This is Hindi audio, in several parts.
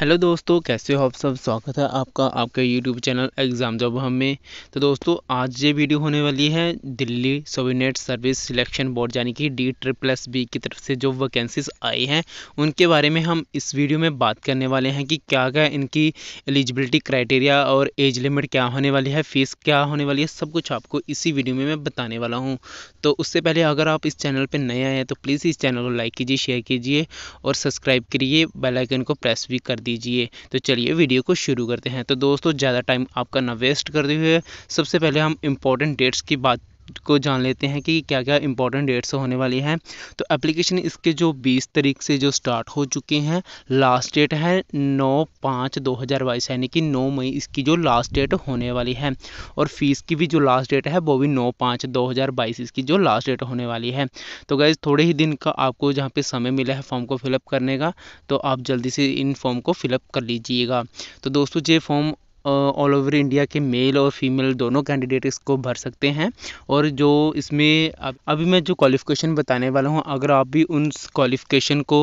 हेलो दोस्तों कैसे हो आप सब स्वागत है आपका आपके यूट्यूब चैनल एग्ज़ाम जॉब हम में तो दोस्तों आज ये वीडियो होने वाली है Delhi subordinate service selection board यानी कि डी ट्रिपल एस बी की तरफ से जो वैकेंसीज आई हैं उनके बारे में हम इस वीडियो में बात करने वाले हैं कि क्या क्या इनकी एलिजिबिलिटी क्राइटेरिया और एज लिमिट क्या होने वाली है फ़ीस क्या होने वाली है सब कुछ आपको इसी वीडियो में मैं बताने वाला हूँ तो उससे पहले अगर आप इस चैनल पर नए आए हैं तो प्लीज़ इस चैनल को लाइक कीजिए शेयर कीजिए और सब्सक्राइब करिए बेलाइकन को प्रेस भी कर दीजिए तो चलिए वीडियो को शुरू करते हैं तो दोस्तों ज़्यादा टाइम आपका ना वेस्ट करते हुए सबसे पहले हम इम्पोर्टेंट डेट्स की बात को जान लेते हैं कि क्या क्या इंपॉर्टेंट डेट्स होने वाली हैं तो एप्लीकेशन इसके जो बीस तारीख से जो स्टार्ट हो चुके हैं लास्ट डेट है नौ पाँच दो हज़ार बाईस यानी कि नौ मई इसकी जो लास्ट डेट होने वाली है और फीस की भी जो लास्ट डेट है वो भी नौ पाँच दो हज़ार बाईस इसकी जो लास्ट डेट होने वाली है तो गैज़ थोड़े ही दिन का आपको जहाँ पे समय मिला है फॉर्म को फिलअप करने का तो आप जल्दी से इन फॉर्म को फिलअप कर लीजिएगा तो दोस्तों ये फॉर्म ऑल ओवर इंडिया के मेल और फीमेल दोनों कैंडिडेट इसको भर सकते हैं और जो इसमें अभी मैं जो क्वालिफ़िकेशन बताने वाला हूँ अगर आप भी उन क्वालिफ़िकेशन को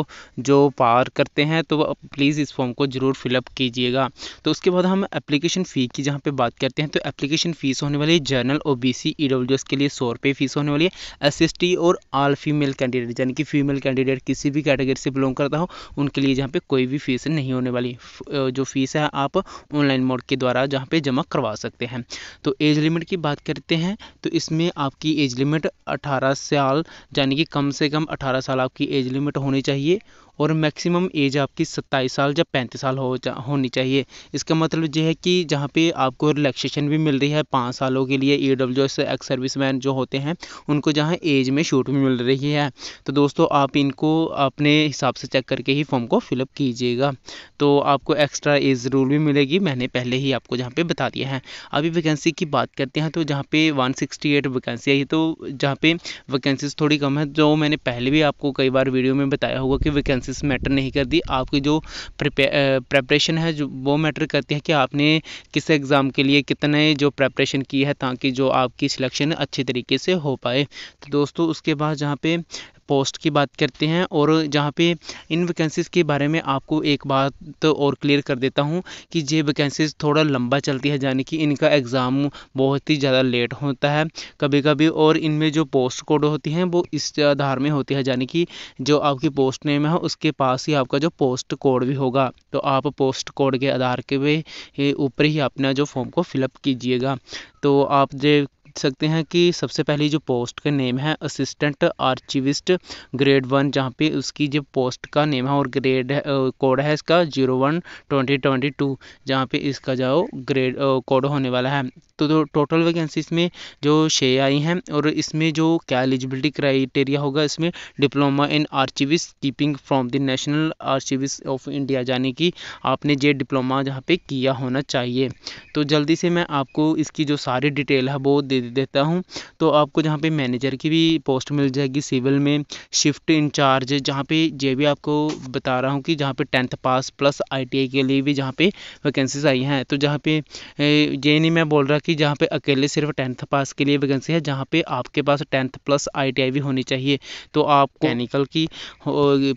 जो पार करते हैं तो प्लीज़ इस फॉर्म को ज़रूर फिलअप कीजिएगा तो उसके बाद हम एप्लीकेशन फ़ी की जहाँ पे बात करते हैं तो एप्लीकेशन फ़ीस होने वाली है general O B C E W S के लिए सौ रुपये फ़ीस होने वाली है एस एस टी और आल फीमेल कैंडिडेट यानी कि फीमेल कैंडिडेट किसी भी कैटेगरी से बिलोंग करता हो उनके लिए जहाँ पर कोई भी फ़ीस नहीं होने वाली जो फ़ीस है आप ऑनलाइन मोड के द्वारा जहाँ पे जमा करवा सकते हैं तो एज लिमिट की बात करते हैं तो इसमें आपकी एज लिमिट अठारह साल यानी कि कम से कम अठारह साल आपकी एज लिमिट होनी चाहिए और मैक्सिमम एज आपकी सत्ताईस साल या पैंतीस साल हो जा होनी चाहिए इसका मतलब यह है कि जहाँ पे आपको रिलैक्सेशन भी मिल रही है पाँच सालों के लिए E W S ex service man जो होते हैं उनको जहाँ एज में छूट भी मिल रही है तो दोस्तों आप इनको अपने हिसाब से चेक करके ही फॉर्म को फिलअप कीजिएगा तो आपको एक्स्ट्रा एज ज़रूर भी मिलेगी मैंने पहले ही आपको जहाँ पर बता दिया है अभी वैकेंसी की बात करते हैं तो जहाँ पे एट वैकेंसी आई तो जहाँ पर वैकेंसीज थोड़ी कम है जो मैंने पहले भी आपको कई बार वीडियो में बताया होगा कि वैकेंसी चांसेस मैटर नहीं करती आपकी जो प्रिपरेशन है जो वो मैटर करती है कि आपने किस एग्ज़ाम के लिए कितने जो प्रेपरेशन की है ताकि जो आपकी सिलेक्शन अच्छे तरीके से हो पाए तो दोस्तों उसके बाद जहाँ पे पोस्ट की बात करते हैं और जहाँ पे इन वैकेंसीज़ के बारे में आपको एक बात तो और क्लियर कर देता हूँ कि ये वैकेंसीज़ थोड़ा लंबा चलती है यानी कि इनका एग्ज़ाम बहुत ही ज़्यादा लेट होता है कभी कभी और इनमें जो पोस्ट कोड होती हैं वो इस आधार में होती है यानी कि जो आपकी पोस्ट नेम है उसके पास ही आपका जो पोस्ट कोड भी होगा तो आप पोस्ट कोड के आधार के ऊपर ही अपना जो फॉर्म को फिलअप कीजिएगा तो आप जो सकते हैं कि सबसे पहली जो पोस्ट का नेम है असिस्टेंट आर्चिविस्ट ग्रेड वन जहाँ पे उसकी जो पोस्ट का नेम है और ग्रेड है कोड है इसका zero one twenty twenty two जहाँ पे इसका जो ग्रेड कोड होने वाला है तो, तो टोटल वैकेंसीज में जो छः आई हैं और इसमें जो क्या एलिजिबिलिटी क्राइटेरिया होगा इसमें diploma in archives keeping from the national archives of India यानी कि आपने जे डिप्लोमा जहाँ पे किया होना चाहिए तो जल्दी से मैं आपको इसकी जो सारी डिटेल है वो दे देता हूँ तो आपको जहाँ पे मैनेजर की भी पोस्ट मिल जाएगी सिविल में शिफ्ट इंचार्ज जहाँ पे ये भी आपको बता रहा हूँ कि जहाँ पे टेंथ पास प्लस आईटीआई के लिए भी जहाँ पे वैकेंसीज आई हैं तो जहाँ पे ये नहीं मैं बोल रहा कि जहाँ पे अकेले सिर्फ टेंथ पास के लिए वैकेंसी है जहाँ पे आपके पास टेंथ प्लस आई भी होनी चाहिए तो आप मैकेनिकल की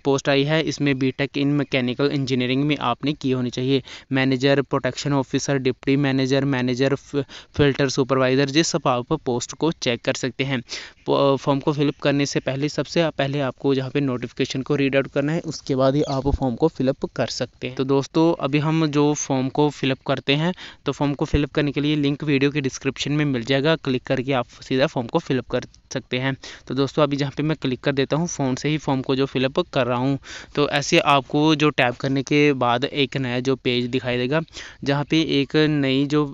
पोस्ट आई है इसमें बी इन मैकेनिकल इंजीनियरिंग में आपने की होनी चाहिए manager protection officer deputy manager manager filter supervisor जिस सब आप पोस्ट को चेक कर सकते हैं फॉर्म को फिलअप करने से पहले सबसे पहले आपको जहाँ पे नोटिफिकेशन को रीड आउट करना है उसके बाद ही आप फॉर्म को फिलअप कर सकते हैं तो दोस्तों अभी हम जो फॉर्म को फिलअप करते हैं तो फॉर्म को फिलअप करने के लिए लिंक वीडियो के डिस्क्रिप्शन में मिल जाएगा क्लिक करके आप सीधा फॉर्म को फिलअप कर सकते हैं तो दोस्तों अभी जहाँ पे मैं क्लिक कर देता हूँ फ़ोन से ही फॉर्म को जो फिलअप कर रहा हूँ तो ऐसे आपको जो टैप करने के बाद एक नया जो पेज दिखाई देगा जहाँ पे एक नई जो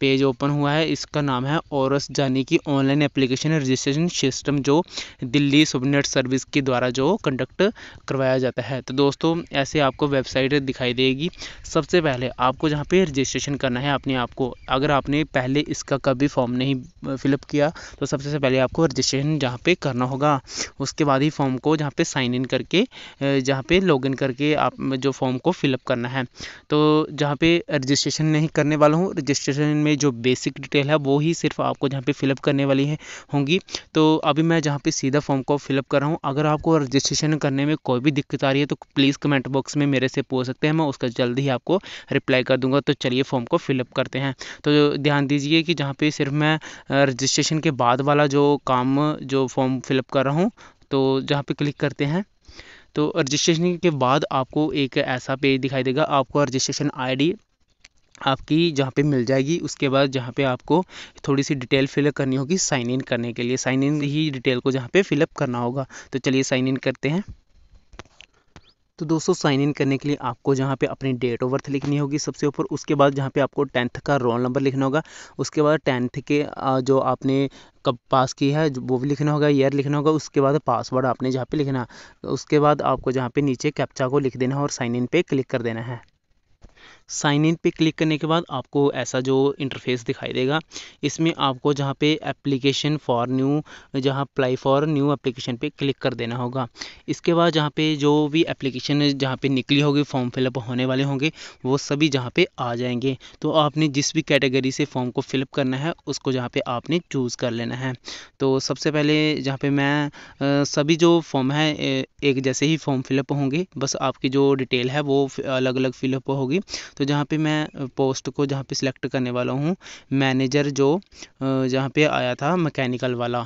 पेज ओपन हुआ है इसका नाम है फॉरस जानी की ऑनलाइन एप्लीकेशन रजिस्ट्रेशन सिस्टम जो दिल्ली सबनेट सर्विस के द्वारा जो कंडक्ट करवाया जाता है तो दोस्तों ऐसे आपको वेबसाइट दिखाई देगी सबसे पहले आपको जहाँ पे रजिस्ट्रेशन करना है अपने आप को अगर आपने पहले इसका कभी फॉर्म नहीं फिलअप किया तो सबसे पहले आपको रजिस्ट्रेशन जहाँ पर करना होगा उसके बाद ही फॉर्म को जहाँ पर साइन इन करके जहाँ पर लॉग इन करके आप जो फॉर्म को फिलअप करना है तो जहाँ पर रजिस्ट्रेशन नहीं करने वाला हूँ रजिस्ट्रेशन में जो बेसिक डिटेल है वो ही सिर्फ आपको जहाँ पे फिलअप करने वाली है होंगी तो अभी मैं जहाँ पे सीधा फॉर्म को फिलअप कर रहा हूँ अगर आपको रजिस्ट्रेशन करने में कोई भी दिक्कत आ रही है तो प्लीज़ कमेंट बॉक्स में मेरे से पूछ सकते हैं मैं उसका जल्द ही आपको रिप्लाई कर दूँगा तो चलिए फॉर्म को फिलअप करते हैं तो ध्यान दीजिए कि जहाँ पर सिर्फ मैं रजिस्ट्रेशन के बाद वाला जो काम जो फॉर्म फिलअप कर रहा हूँ तो जहाँ पर क्लिक करते हैं तो रजिस्ट्रेशन के बाद आपको एक ऐसा पेज दिखाई देगा आपको रजिस्ट्रेशन आईडी आपकी जहाँ पे मिल जाएगी उसके बाद जहाँ पे आपको थोड़ी सी डिटेल फिलअप करनी होगी साइन इन करने के लिए साइन इन ही डिटेल को जहाँ पे फिलअप करना होगा तो चलिए साइन इन करते हैं तो दोस्तों साइन इन करने के लिए आपको जहाँ पे अपनी डेट ऑफ बर्थ लिखनी होगी सबसे ऊपर उसके बाद जहाँ पे आपको टेंथ का रोल नंबर लिखना होगा उसके बाद टेंथ के जो आपने कब पास की है वो भी लिखना होगा ईयर लिखना होगा उसके बाद पासवर्ड आपने जहाँ पे लिखना उसके बाद आपको जहाँ पे नीचे कैप्चा को लिख देना है और साइन इन पे क्लिक कर देना है साइन इन पे क्लिक करने के बाद आपको ऐसा जो इंटरफेस दिखाई देगा इसमें आपको जहाँ पे एप्लीकेशन फॉर न्यू जहाँ अप्लाई फॉर न्यू एप्लीकेशन पे क्लिक कर देना होगा इसके बाद जहाँ पे जो भी एप्लीकेशन जहाँ पे निकली होगी फॉर्म फिलअप होने वाले होंगे वो सभी जहाँ पे आ जाएंगे तो आपने जिस भी कैटेगरी से फॉर्म को फिलअप करना है उसको जहाँ पर आपने चूज़ कर लेना है तो सबसे पहले जहाँ पर मैं सभी जो फॉर्म है एक जैसे ही फॉर्म फिलअप होंगे बस आपकी जो डिटेल है वो अलग अलग फिलअप होगी तो जहाँ पे मैं पोस्ट को जहाँ पे सिलेक्ट करने वाला हूँ मैनेजर जो जहाँ पे आया था मैकेनिकल वाला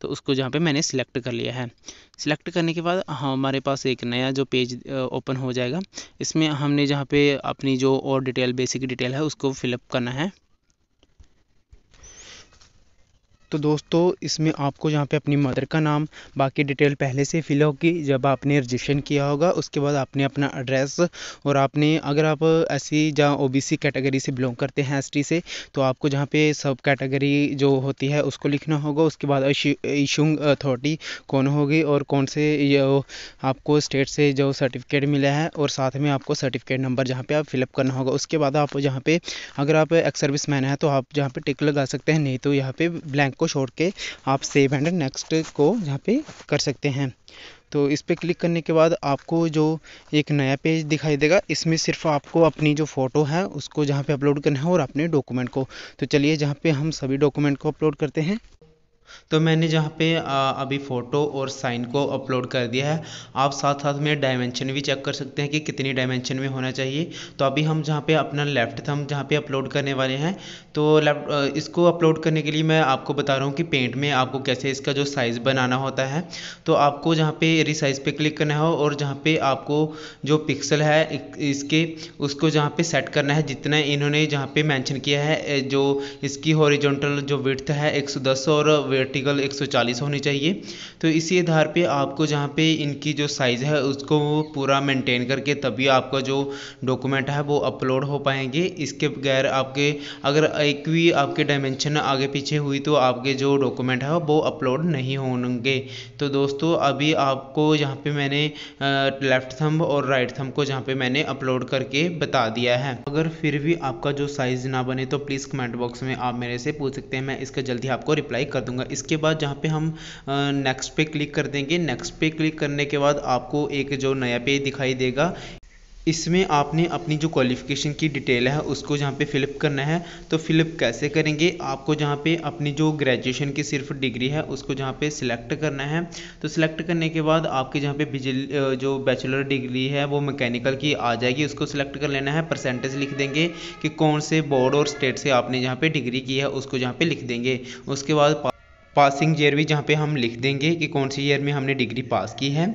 तो उसको जहाँ पे मैंने सिलेक्ट कर लिया है सिलेक्ट करने के बाद हमारे पास एक नया जो पेज ओपन हो जाएगा इसमें हमने जहाँ पे अपनी जो और डिटेल बेसिक डिटेल है उसको फिलअप करना है तो दोस्तों इसमें आपको यहाँ पे अपनी मदर का नाम बाकी डिटेल पहले से फिल होगी जब आपने रजिस्ट्रेशन किया होगा उसके बाद आपने अपना एड्रेस और आपने अगर आप एस जहाँ ओ कैटेगरी से बिलोंग करते हैं एस से तो आपको जहाँ पे सब कैटेगरी जो होती है उसको लिखना होगा उसके बाद इशूंग अथॉरिटी कौन होगी और कौन से आपको स्टेट से जो सर्टिफिकेट मिला है और साथ में आपको सर्टिफिकेट नंबर जहाँ पर आप फिलअप करना होगा उसके बाद आप जहाँ पर अगर आप एक्स सर्विस मैन है तो आप जहाँ पर टिक लगा सकते हैं नहीं तो यहाँ पर ब्लैंक को छोड़ के आप सेव एंड नेक्स्ट को यहाँ पे कर सकते हैं तो इस पर क्लिक करने के बाद आपको जो एक नया पेज दिखाई देगा इसमें सिर्फ आपको अपनी जो फ़ोटो है उसको जहाँ पे अपलोड करना है और अपने डॉक्यूमेंट को तो चलिए जहाँ पे हम सभी डॉक्यूमेंट को अपलोड करते हैं तो मैंने जहाँ पे अभी फ़ोटो और साइन को अपलोड कर दिया है आप साथ साथ में डायमेंशन भी चेक कर सकते हैं कि कितनी डायमेंशन में होना चाहिए तो अभी हम जहाँ पे अपना लेफ़्ट थंब जहाँ पे अपलोड करने वाले हैं तो लेफ्ट इसको अपलोड करने के लिए मैं आपको बता रहा हूँ कि पेंट में आपको कैसे इसका जो साइज़ बनाना होता है तो आपको जहाँ पे रिसाइज़ पे क्लिक करना हो और जहाँ पे आपको जो पिक्सल है इसके उसको जहाँ पे सेट करना है जितना इन्होंने जहाँ पे मैंशन किया है जो इसकी हॉरिजॉन्टल जो विथ है एक और वर्टिकल 140 होनी चाहिए तो इसी आधार पे आपको जहाँ पे इनकी जो साइज़ है उसको पूरा मेंटेन करके तभी आपका जो डॉक्यूमेंट है वो अपलोड हो पाएंगे इसके बगैर आपके अगर एक भी आपके डायमेंशन आगे पीछे हुई तो आपके जो डॉक्यूमेंट है वो अपलोड नहीं होंगे तो दोस्तों अभी आपको यहाँ पर मैंने लेफ़्ट थम्ब और राइट थम्ब को जहाँ पर मैंने अपलोड करके बता दिया है अगर फिर भी आपका जो साइज़ ना बने तो प्लीज़ कमेंट बॉक्स में आप मेरे से पूछ सकते हैं मैं इसका जल्दी आपको रिप्लाई कर दूंगा इसके बाद जहाँ पे हम नेक्स्ट पे क्लिक कर देंगे नेक्स्ट पे क्लिक करने के बाद आपको एक जो नया पेज दिखाई देगा इसमें आपने अपनी जो क्वालिफ़िकेशन की डिटेल है उसको जहाँ पे फिलअप करना है तो फिलअप कैसे करेंगे आपको जहाँ पे अपनी जो ग्रेजुएशन की सिर्फ डिग्री है उसको जहाँ पे सिलेक्ट करना है तो सिलेक्ट करने के बाद आपके जहाँ पे बिजल जो बैचलर डिग्री है वो मैकेनिकल की आ जाएगी उसको सिलेक्ट कर लेना है परसेंटेज लिख देंगे कि कौन से बोर्ड और स्टेट से आपने जहाँ पर डिग्री की है उसको जहाँ पर लिख देंगे उसके बाद पासिंग ईयर भी जहाँ पे हम लिख देंगे कि कौन सी ईयर में हमने डिग्री पास की है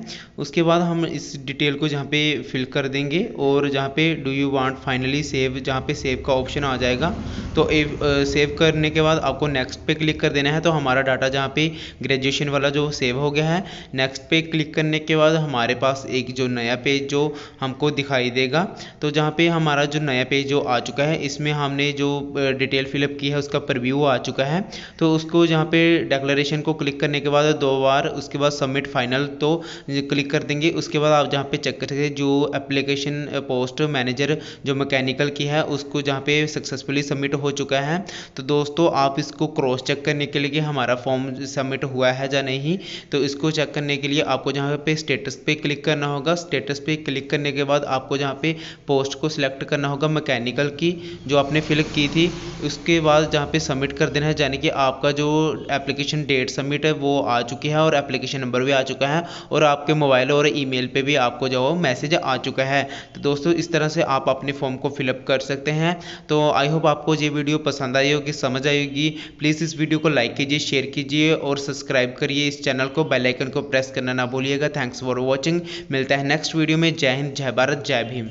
उसके बाद हम इस डिटेल को जहाँ पे फिल कर देंगे और जहाँ पे do you want finally save जहाँ पे सेव का ऑप्शन आ जाएगा तो एव, आ, सेव करने के बाद आपको नेक्स्ट पे क्लिक कर देना है तो हमारा डाटा जहाँ पे ग्रेजुएशन वाला जो सेव हो गया है नेक्स्ट पे क्लिक करने के बाद हमारे पास एक जो नया पेज जो हमको दिखाई देगा तो जहाँ पर हमारा जो नया पेज जो आ चुका है इसमें हमने जो डिटेल फिलअप की है उसका प्रव्यू आ चुका है तो उसको जहाँ पर डेक्लेशन को क्लिक करने के बाद दो बार उसके बाद सबमिट फाइनल तो क्लिक कर देंगे उसके बाद आप जहाँ पे चेक कर सकते जो एप्लीकेशन पोस्ट मैनेजर जो मैकेनिकल की है उसको जहाँ पे सक्सेसफुली सबमिट हो चुका है तो दोस्तों आप इसको क्रॉस चेक करने के लिए हमारा फॉर्म सबमिट हुआ है या नहीं तो इसको चेक करने के लिए आपको जहाँ पे स्टेटस पे क्लिक करना होगा स्टेटस पे क्लिक करने के बाद आपको जहाँ पे पोस्ट को सिलेक्ट करना होगा मैकेनिकल की जो आपने फिल की थी उसके बाद जहाँ पे सबमिट कर देना है यानी कि आपका जो एप्लीकेशन एप्लीकेशन डेट सबमिट है वो आ चुकी है और एप्लीकेशन नंबर भी आ चुका है और आपके मोबाइल और ईमेल पे भी आपको जो मैसेज आ चुका है तो दोस्तों इस तरह से आप अपने फॉर्म को फिलअप कर सकते हैं तो आई होप आपको ये वीडियो पसंद आई होगी समझ आएगी होगी प्लीज़ इस वीडियो को लाइक कीजिए शेयर कीजिए और सब्सक्राइब करिए इस चैनल को बेलाइकन को प्रेस करना ना भूलिएगा थैंक्स फॉर वॉचिंग मिलता है नेक्स्ट वीडियो में जय हिंद जय भारत जय भीम